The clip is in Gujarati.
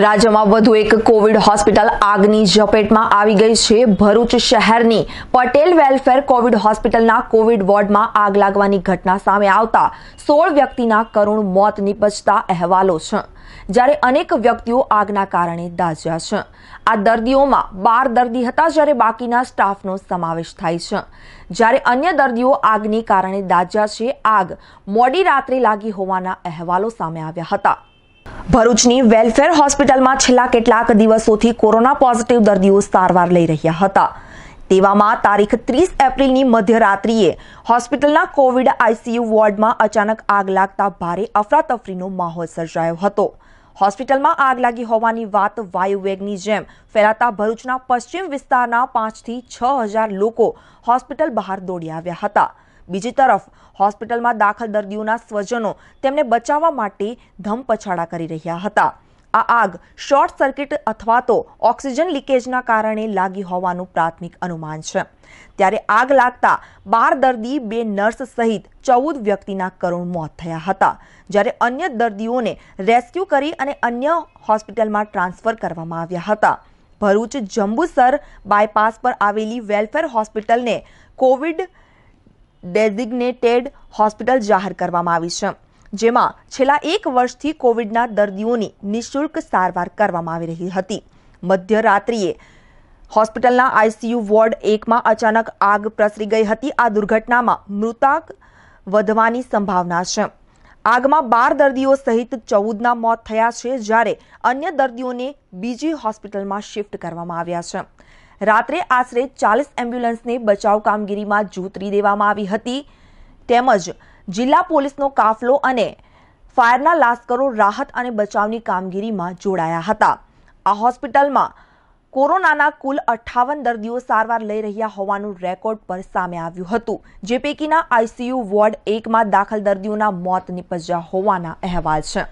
રાજ્યમાં વધુ એક કોવિડ હોસ્પિટલ આગની ઝપેટમાં આવી ગઈ છે ભરૂચ શહેરની પટેલ વેલફેર કોવિડ હોસ્પિટલના કોવિડ વોર્ડમાં આગ લાગવાની ઘટના સામે આવતા સોળ વ્યક્તિના કરુણ મોત નીપજતા અહેવાલો છે જ્યારે અનેક વ્યક્તિઓ આગના કારણે દાઝ્યા છે આ દર્દીઓમાં બાર દર્દી હતા જ્યારે બાકીના સ્ટાફનો સમાવેશ થાય છે જ્યારે અન્ય દર્દીઓ આગની કારણે દાઝ્યા છે આગ મોડી રાત્રે લાગી હોવાના અહેવાલો સામે આવ્યા હતા ભરૂચની વેલફેર હોસ્પિટલમાં છેલ્લા કેટલાક દિવસોથી કોરોના પોઝિટિવ દર્દીઓ સારવાર લઈ રહ્યા હતા તેવામાં તારીખ ત્રીસ એપ્રિલની મધ્યરાત્રિએ હોસ્પિટલના કોવિડ આઈસીયુ વોર્ડમાં અચાનક આગ લાગતા ભારે અફરાતફરીનો માહોલ સર્જાયો હતો હોસ્પિટલમાં આગ લાગી હોવાની વાત વાયુવેગની જેમ ફેલાતા ભરૂચના પશ્ચિમ વિસ્તારના પાંચથી છ હજાર લોકો હોસ્પિટલ બહાર દોડી આવ્યા હતા બીજી તરફ હોસ્પિટલમાં દાખલ દર્દીઓના સ્વજનો તેમને બચાવવા માટે ધમપછાડા કરી રહ્યા હતા આ આગ શોર્ટ સર્કિટ અથવા તો ઓક્સિજન લીકેજના કારણે લાગી હોવાનું પ્રાથમિક અનુમાન છે ત્યારે આગ લાગતા બાર દર્દી બે નર્સ સહિત ચૌદ વ્યક્તિના કરુણ મોત થયા હતા જ્યારે અન્ય દર્દીઓને રેસ્ક્યુ કરી અને અન્ય હોસ્પિટલમાં ટ્રાન્સફર કરવામાં આવ્યા હતા ભરૂચ જંબુસર બાયપાસ પર આવેલી વેલફેર હોસ્પિટલને કોવિડ ડેઝિગ્નેટેડ હોસ્પિટલ જાહેર કરવામાં આવી છે જેમાં છેલ્લા એક વર્ષથી કોવિડના દર્દીઓની નિઃશુલ્ક સારવાર કરવામાં આવી રહી હતી મધ્યરાત્રિએ હોસ્પિટલના આઈસીયુ વોર્ડ એકમાં અચાનક આગ પ્રસરી ગઈ હતી આ દુર્ઘટનામાં મૃતાક વધવાની સંભાવના છે આગમાં બાર દર્દીઓ સહિત ચૌદના મોત થયા છે જ્યારે અન્ય દર્દીઓને બીજી હોસ્પિટલમાં શિફ્ટ કરવામાં આવ્યા છે રાત્રે આશરે ચાલીસ એમ્બ્યુલન્સને બચાવ કામગીરીમાં જોતરી દેવામાં આવી હતી તેમજ જિલ્લા પોલીસનો કાફલો અને ફાયરના લાશ્કરો રાહત અને બચાવની કામગીરીમાં જોડાયા હતા આ હોસ્પિટલમાં કોરોનાના કુલ અઠ્ઠાવન દર્દીઓ સારવાર લઈ રહ્યા હોવાનું રેકોર્ડ પર સામે આવ્યું હતું જે પૈકીના આઈસીયુ વોર્ડ એકમાં દાખલ દર્દીઓના મોત નિપજ્યા હોવાના અહેવાલ છે